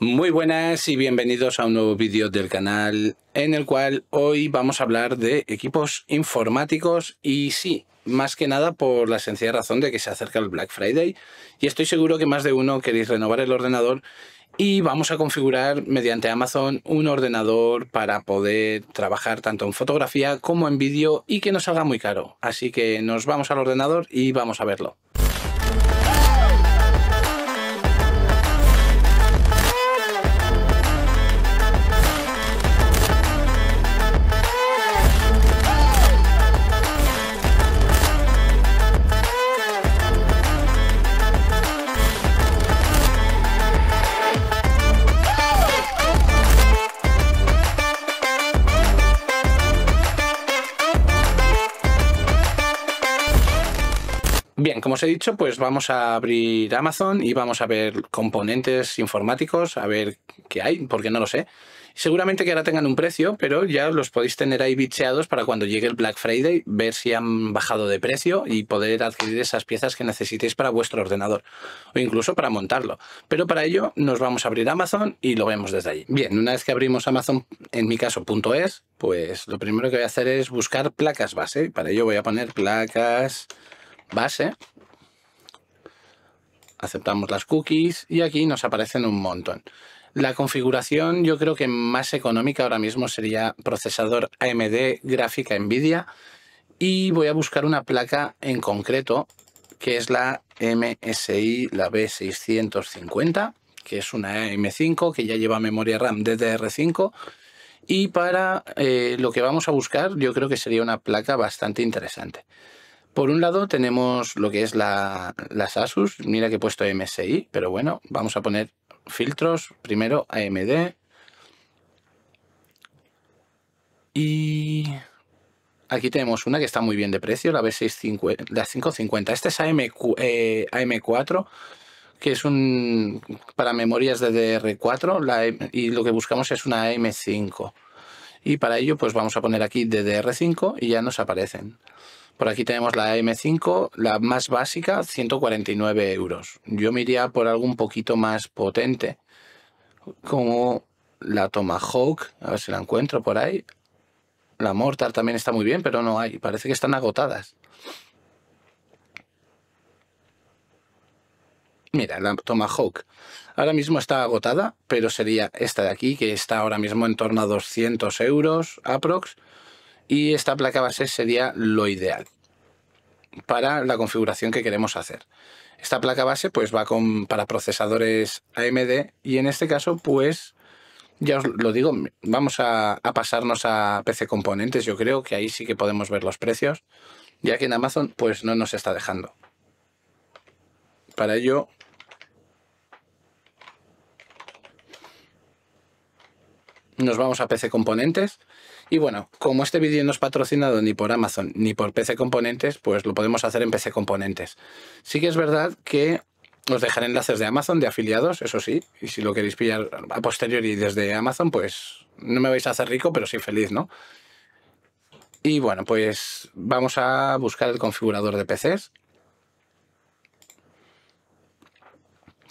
Muy buenas y bienvenidos a un nuevo vídeo del canal en el cual hoy vamos a hablar de equipos informáticos y sí, más que nada por la sencilla razón de que se acerca el Black Friday y estoy seguro que más de uno queréis renovar el ordenador y vamos a configurar mediante Amazon un ordenador para poder trabajar tanto en fotografía como en vídeo y que no salga muy caro. Así que nos vamos al ordenador y vamos a verlo. como os he dicho, pues vamos a abrir Amazon y vamos a ver componentes informáticos, a ver qué hay, porque no lo sé. Seguramente que ahora tengan un precio, pero ya los podéis tener ahí bicheados para cuando llegue el Black Friday, ver si han bajado de precio y poder adquirir esas piezas que necesitéis para vuestro ordenador o incluso para montarlo. Pero para ello nos vamos a abrir Amazon y lo vemos desde ahí. Bien, una vez que abrimos Amazon, en mi caso, .es, pues lo primero que voy a hacer es buscar placas base. Para ello voy a poner placas base aceptamos las cookies y aquí nos aparecen un montón. La configuración yo creo que más económica ahora mismo sería procesador AMD, gráfica NVIDIA y voy a buscar una placa en concreto que es la MSI, la B650, que es una M5 que ya lleva memoria RAM DDR5 y para eh, lo que vamos a buscar yo creo que sería una placa bastante interesante. Por un lado tenemos lo que es la, las Asus, mira que he puesto MSI, pero bueno, vamos a poner filtros, primero AMD. Y aquí tenemos una que está muy bien de precio, la B650, la 550. Esta es AM4, eh, que es un para memorias DDR4 e, y lo que buscamos es una AM5. Y para ello pues vamos a poner aquí DDR5 y ya nos aparecen. Por aquí tenemos la M5, la más básica, 149 euros. Yo me iría por algo un poquito más potente, como la Tomahawk, a ver si la encuentro por ahí. La Mortar también está muy bien, pero no hay, parece que están agotadas. Mira, la Tomahawk ahora mismo está agotada, pero sería esta de aquí, que está ahora mismo en torno a 200 euros aprox y esta placa base sería lo ideal para la configuración que queremos hacer. Esta placa base pues va para procesadores AMD y en este caso pues ya os lo digo, vamos a, a, pasarnos a PC Componentes, yo creo que ahí sí que podemos ver los precios, ya que en Amazon pues no nos está dejando. Para ello... Nos vamos a PC Componentes y bueno, como este vídeo no es patrocinado ni por Amazon ni por PC Componentes, pues lo podemos hacer en PC Componentes. Sí que es verdad que os dejaré enlaces de Amazon, de afiliados, eso sí, y si lo queréis pillar a posteriori desde Amazon, pues no me vais a hacer rico, pero sí feliz, ¿no? Y bueno, pues vamos a buscar el configurador de PCs.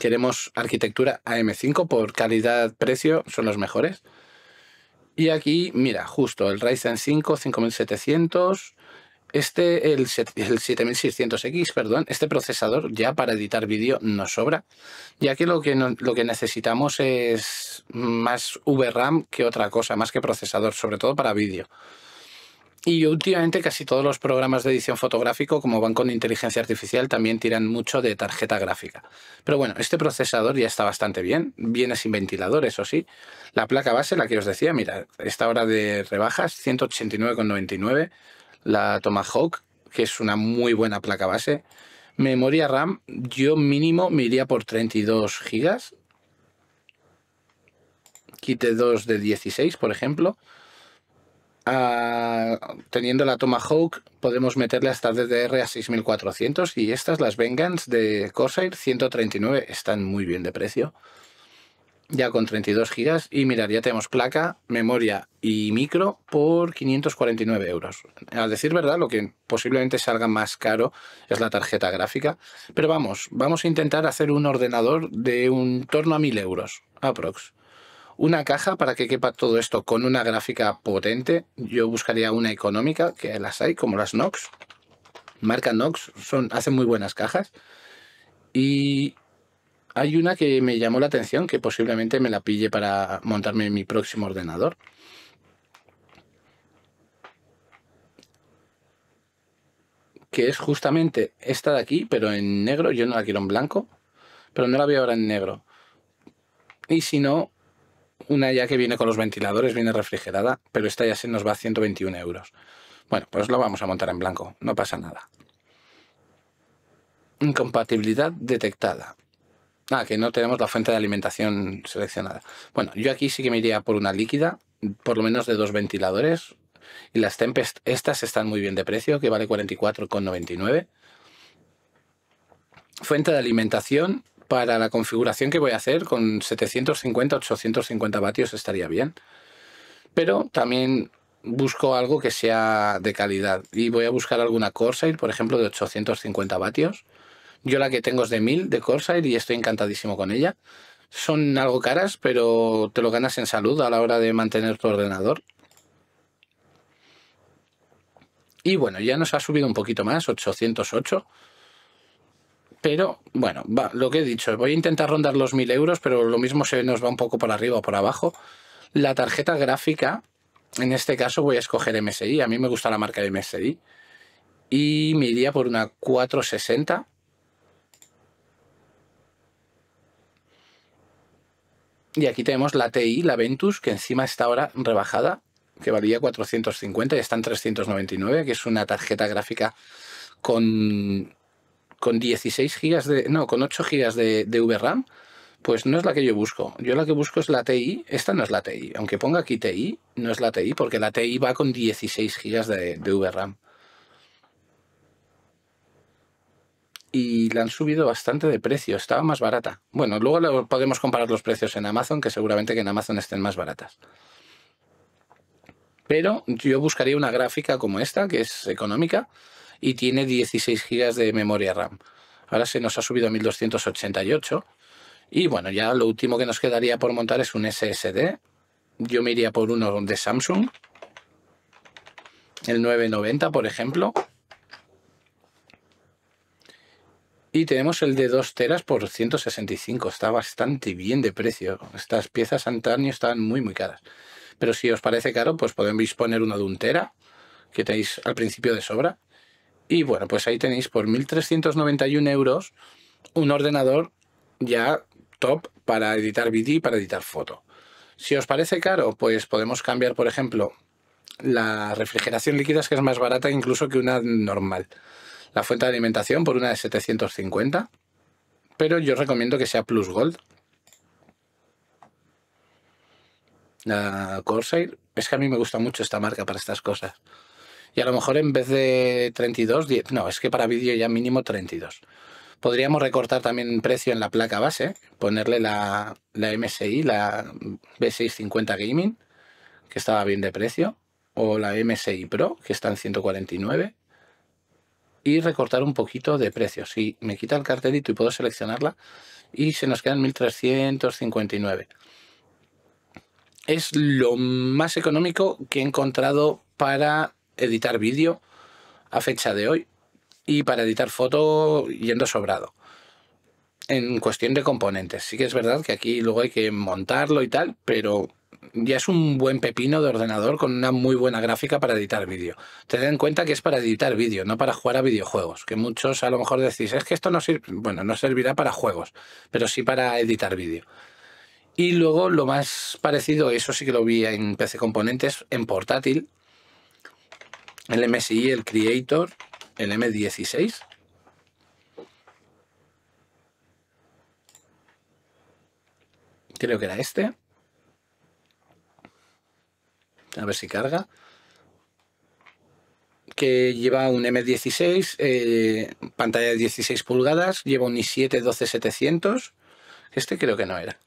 Queremos arquitectura AM5 por calidad-precio, son los mejores. Y aquí, mira, justo el Ryzen 5 5700, este, el, 7600X, perdón, este procesador ya para editar vídeo nos sobra, ya que lo que, lo que necesitamos es más VRAM que otra cosa, más que procesador, sobre todo para vídeo. Y últimamente casi todos los programas de edición fotográfico, como van con inteligencia artificial, también tiran mucho de tarjeta gráfica. Pero bueno, este procesador ya está bastante bien, viene sin ventilador, eso sí. La placa base, la que os decía, mira, esta hora de rebajas, 189,99. La Tomahawk, que es una muy buena placa base. Memoria RAM, yo mínimo me iría por 32 GB. Quite 2 de 16, por ejemplo teniendo la Tomahawk podemos meterle hasta DDR a 6400 y estas, las Vengans de Corsair 139, están muy bien de precio. Ya con 32 gigas y mirar, ya tenemos placa, memoria y micro por 549 euros. al decir verdad, lo que posiblemente salga más caro es la tarjeta gráfica. Pero vamos, vamos a intentar hacer un ordenador de un torno a 1000 euros, aprox. Una caja para que quepa todo esto con una gráfica potente. Yo buscaría una económica, que las hay, como las Nox. Marca Nox, son, hacen muy buenas cajas. Y hay una que me llamó la atención, que posiblemente me la pille para montarme en mi próximo ordenador. Que es justamente esta de aquí, pero en negro. Yo no la quiero en blanco, pero no la veo ahora en negro. Y si no, una ya que viene con los ventiladores, viene refrigerada, pero esta ya se nos va a 121 euros. Bueno, pues la vamos a montar en blanco, no pasa nada. Incompatibilidad detectada. Ah, que no tenemos la fuente de alimentación seleccionada. Bueno, yo aquí sí que me iría por una líquida, por lo menos de dos ventiladores. Y las Tempest, estas están muy bien de precio, que vale 44,99. Fuente de alimentación, para la configuración que voy a hacer con 750-850 vatios estaría bien. Pero también busco algo que sea de calidad y voy a buscar alguna Corsair, por ejemplo, de 850 vatios. Yo la que tengo es de 1000 de Corsair y estoy encantadísimo con ella. Son algo caras, pero te lo ganas en salud a la hora de mantener tu ordenador. Y bueno, ya nos ha subido un poquito más, 808. Pero bueno, lo que he dicho, voy a intentar rondar los 1000 euros, pero lo mismo se nos va un poco por arriba o por abajo. La tarjeta gráfica, en este caso voy a escoger MSI, a mí me gusta la marca MSI. Y me iría por una 460. Y aquí tenemos la TI, la Ventus, que encima está ahora rebajada, que valía 450 y está en 399, que es una tarjeta gráfica con con 16 gigas de. No, con 8 gigas de, VRAM, pues no es la que yo busco. Yo la que busco es la TI. Esta no es la TI. Aunque ponga aquí TI, no es la TI, porque la TI va con 16 gigas de, de VRAM. y la han subido bastante de precio, estaba más barata. Bueno, luego podemos comparar los precios en Amazon, que seguramente que en Amazon estén más baratas. Pero yo buscaría una gráfica como esta, que es económica, y tiene 16 GB de memoria RAM. Ahora se nos ha subido a 1288. Y bueno, ya lo último que nos quedaría por montar es un SSD. Yo me iría por uno de Samsung. El 990, por ejemplo. Y tenemos el de 2 teras por 165. Está bastante bien de precio. Estas piezas antaño están muy, muy caras. Pero si os parece caro, pues podéis poner uno de 1 tera, que tenéis al principio de sobra. Y bueno, pues ahí tenéis por 1.391 euros un ordenador ya top para editar vídeo y para editar foto. Si os parece caro, pues podemos cambiar, por ejemplo, la refrigeración líquida, que es más barata incluso que una normal. La fuente de alimentación por una de 750, pero yo recomiendo que sea Plus Gold. La Corsair, es que a mí me gusta mucho esta marca para estas cosas. Y a lo mejor en vez de 32, 10, no, es que para vídeo ya mínimo 32. Podríamos recortar también precio en la placa base, ponerle la, la MSI, la B650 Gaming, que estaba bien de precio, o la MSI Pro, que está en 149 y recortar un poquito de precio. Si me quita el cartelito y puedo seleccionarla y se nos quedan 1359. Es lo más económico que he encontrado para editar vídeo a fecha de hoy y para editar foto yendo sobrado. En cuestión de componentes, sí que es verdad que aquí luego hay que montarlo y tal, pero ya es un buen pepino de ordenador con una muy buena gráfica para editar vídeo. Tened en cuenta que es para editar vídeo, no para jugar a videojuegos, que muchos a lo mejor decís, es que esto no sirve, bueno, no servirá para juegos, pero sí para editar vídeo. Y luego lo más parecido, eso sí que lo vi en PC Componentes, en portátil, el MSI, el Creator, el M16. Creo que era este. A ver si carga. Que lleva un M16, eh, pantalla de 16 pulgadas, lleva un i7 12700. Este creo que no era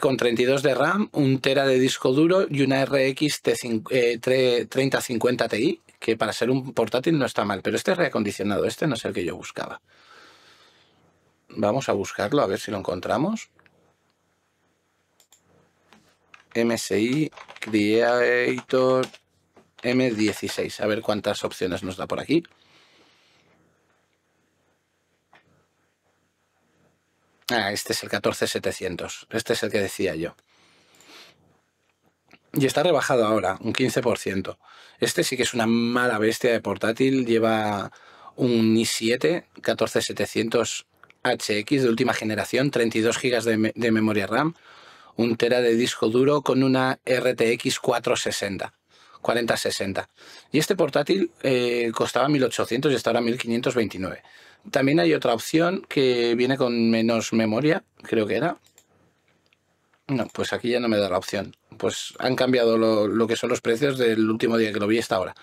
con 32 de RAM, un Tera de disco duro y una RX 3050 eh, Ti, que para ser un portátil no está mal, pero este reacondicionado, este no es el que yo buscaba. Vamos a buscarlo, a ver si lo encontramos. MSI Creator M16, a ver cuántas opciones nos da por aquí. Ah, este es el 14700. Este es el que decía yo. Y está rebajado ahora, un 15%. Este sí que es una mala bestia de portátil. Lleva un i7 14700 HX de última generación, 32 GB de, memoria RAM, un tera de disco duro con una RTX 460. 4060. Y este portátil eh, costaba 1800 y está ahora 1529. También hay otra opción que viene con menos memoria, creo que era. No, pues aquí ya no me da la opción. Pues han cambiado lo, que son los precios del último día que lo vi hasta ahora.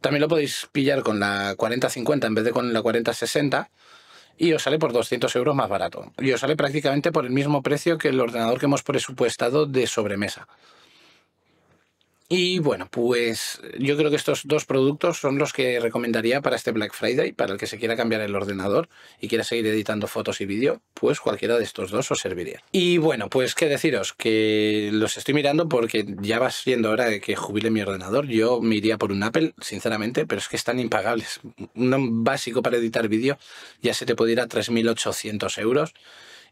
También lo podéis pillar con la 4050 en vez de con la 4060 y os sale por 200 euros más barato. Y os sale prácticamente por el mismo precio que el ordenador que hemos presupuestado de sobremesa. Y bueno, pues yo creo que estos dos productos son los que recomendaría para este Black Friday, para el que se quiera cambiar el ordenador y quiera seguir editando fotos y vídeo, pues cualquiera de estos dos os serviría. Y bueno, pues qué deciros, que los estoy mirando porque ya va siendo hora de que jubile mi ordenador. Yo me iría por un Apple, sinceramente, pero es que están impagables. Un básico para editar vídeo ya se te puede ir a 3.800 euros.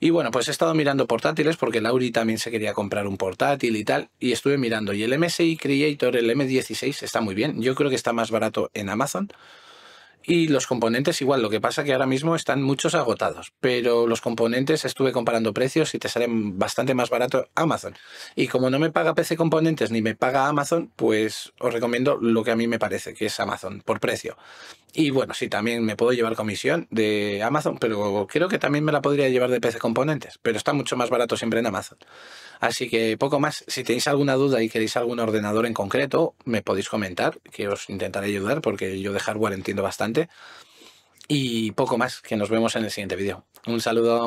Y bueno, pues he estado mirando portátiles porque Lauri también se quería comprar un portátil y tal, y estuve mirando. Y el MSI Creator, el M16, está muy bien. Yo creo que está más barato en Amazon. Y los componentes igual, lo que pasa que ahora mismo están muchos agotados, pero los componentes estuve comparando precios y te salen bastante más barato Amazon. Y como no me paga PC Componentes ni me paga Amazon, pues os recomiendo lo que a mí me parece, que es Amazon, por precio. Y bueno, sí, también me puedo llevar comisión de Amazon, pero creo que también me la podría llevar de PC Componentes, pero está mucho más barato siempre en Amazon. Así que poco más, si tenéis alguna duda y queréis algún ordenador en concreto, me podéis comentar, que os intentaré ayudar porque yo de hardware entiendo bastante y poco más, que nos vemos en el siguiente vídeo. Un saludo.